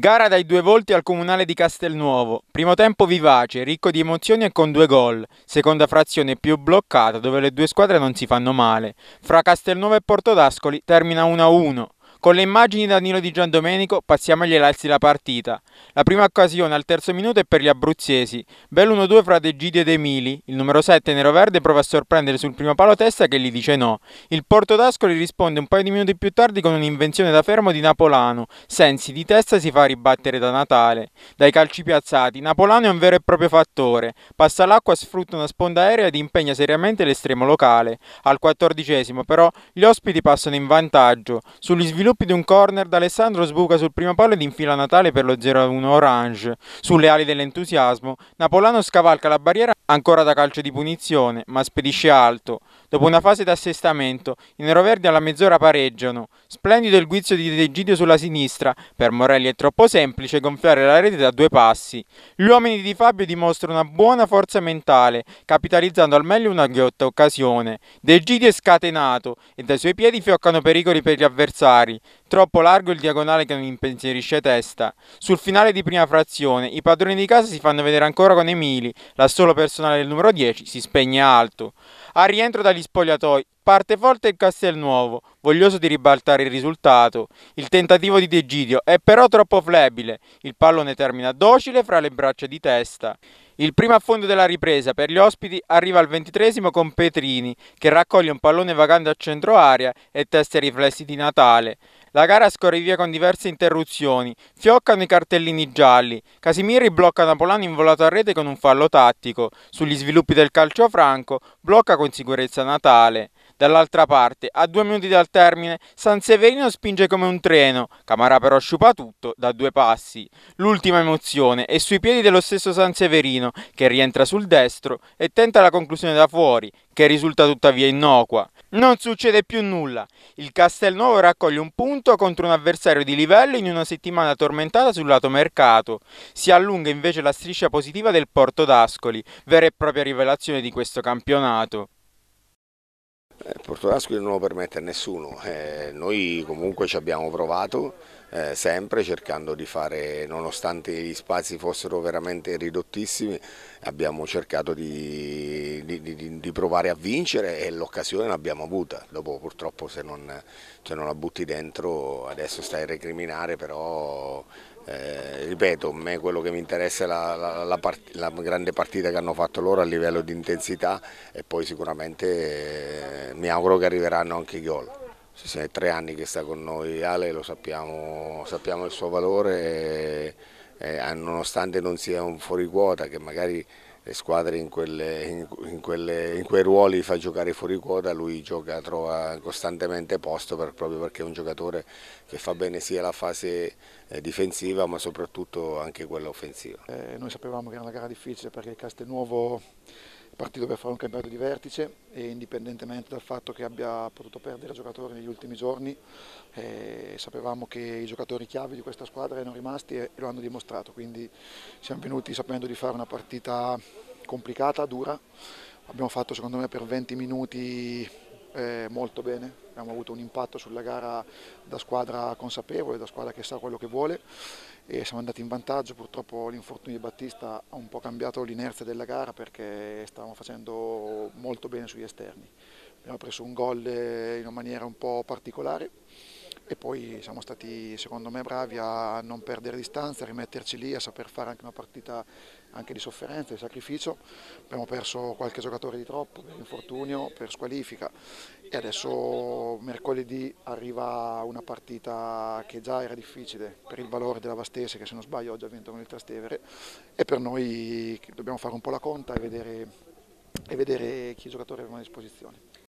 Gara dai due volti al comunale di Castelnuovo. Primo tempo vivace, ricco di emozioni e con due gol. Seconda frazione più bloccata, dove le due squadre non si fanno male. Fra Castelnuovo e Portodascoli termina 1-1. Con le immagini da Nilo di Giandomenico passiamo agli alzi della partita. La prima occasione al terzo minuto è per gli abruzzesi. Bel 1-2 fra De Gidi ed Emili. Il numero 7 nero-verde prova a sorprendere sul primo palo testa che gli dice no. Il Porto d'Ascoli risponde un paio di minuti più tardi con un'invenzione da fermo di Napolano. Sensi di testa si fa ribattere da Natale. Dai calci piazzati, Napolano è un vero e proprio fattore. Passa l'acqua, sfrutta una sponda aerea ed impegna seriamente l'estremo locale. Al quattordicesimo però gli ospiti passano in vantaggio. Sugli sviluppi sviluppi di un corner d'Alessandro sbuca sul primo palo ed infila Natale per lo 0-1 Orange. Sulle ali dell'entusiasmo, Napolano scavalca la barriera ancora da calcio di punizione, ma spedisce alto. Dopo una fase d'assestamento, i neroverdi alla mezz'ora pareggiano. Splendido il guizzo di De Gidio sulla sinistra, per Morelli è troppo semplice gonfiare la rete da due passi. Gli uomini di Fabio dimostrano una buona forza mentale, capitalizzando al meglio una ghiotta occasione. De Gidio è scatenato e dai suoi piedi fioccano pericoli per gli avversari. Troppo largo il diagonale che non impensierisce testa. Sul finale di prima frazione, i padroni di casa si fanno vedere ancora con Emili, l'assolo personale del numero 10 si spegne alto. Al rientro dagli spogliatoi, parte forte il Castelnuovo, voglioso di ribaltare il risultato. Il tentativo di Degidio è però troppo flebile, il pallone termina docile fra le braccia di testa. Il primo affondo della ripresa per gli ospiti arriva al ventitresimo con Petrini, che raccoglie un pallone vagante a centro aria e testa i riflessi di Natale. La gara scorre via con diverse interruzioni, fioccano i cartellini gialli, Casimiri blocca Napolano involato a rete con un fallo tattico, sugli sviluppi del calcio franco blocca con sicurezza Natale. Dall'altra parte, a due minuti dal termine, San Severino spinge come un treno, Camara però sciupa tutto da due passi. L'ultima emozione è sui piedi dello stesso San Severino, che rientra sul destro e tenta la conclusione da fuori, che risulta tuttavia innocua. Non succede più nulla. Il Castelnuovo raccoglie un punto contro un avversario di livello in una settimana tormentata sul lato mercato. Si allunga invece la striscia positiva del Porto d'Ascoli, vera e propria rivelazione di questo campionato. Eh, Porto d'Ascoli non lo permette a nessuno, eh, noi comunque ci abbiamo provato eh, sempre cercando di fare, nonostante gli spazi fossero veramente ridottissimi, abbiamo cercato di, di, di, di provare a vincere e l'occasione l'abbiamo avuta, dopo purtroppo se non, se non, la butti dentro adesso stai a recriminare però ripeto, a me quello che mi interessa è la, la, la, part la grande partita che hanno fatto loro a livello di intensità e poi sicuramente eh, mi auguro che arriveranno anche i gol. Se sono tre anni che sta con noi Ale, lo sappiamo, sappiamo il suo valore, e, e, nonostante non sia un fuori quota che magari le squadre in, quelle, in, quelle, in, quei ruoli fa giocare fuori quota, lui gioca, trova costantemente posto per, proprio perché è un giocatore che fa bene sia la fase eh, difensiva ma soprattutto anche quella offensiva. Eh, noi sapevamo che era una gara difficile perché il Castelnuovo partito per fare un campionato di vertice e indipendentemente dal fatto che abbia potuto perdere giocatori negli ultimi giorni eh, sapevamo che i giocatori chiave di questa squadra erano rimasti e lo hanno dimostrato quindi siamo venuti sapendo di fare una partita complicata, dura abbiamo fatto secondo me per 20 minuti eh, molto bene, abbiamo avuto un impatto sulla gara da squadra consapevole, da squadra che sa quello che vuole e siamo andati in vantaggio, purtroppo l'infortunio di Battista ha un po' cambiato l'inerzia della gara perché stavamo facendo molto bene sugli esterni, abbiamo preso un gol in una maniera un po' particolare e poi siamo stati secondo me bravi a non perdere distanza, a rimetterci lì, a saper fare anche una partita anche di sofferenza, di sacrificio. Abbiamo perso qualche giocatore di troppo per infortunio, per squalifica e adesso mercoledì arriva una partita che già era difficile per il valore della Vastese che se non sbaglio oggi ha vinto con il Trastevere e per noi dobbiamo fare un po' la conta e vedere, e vedere chi giocatore abbiamo a disposizione.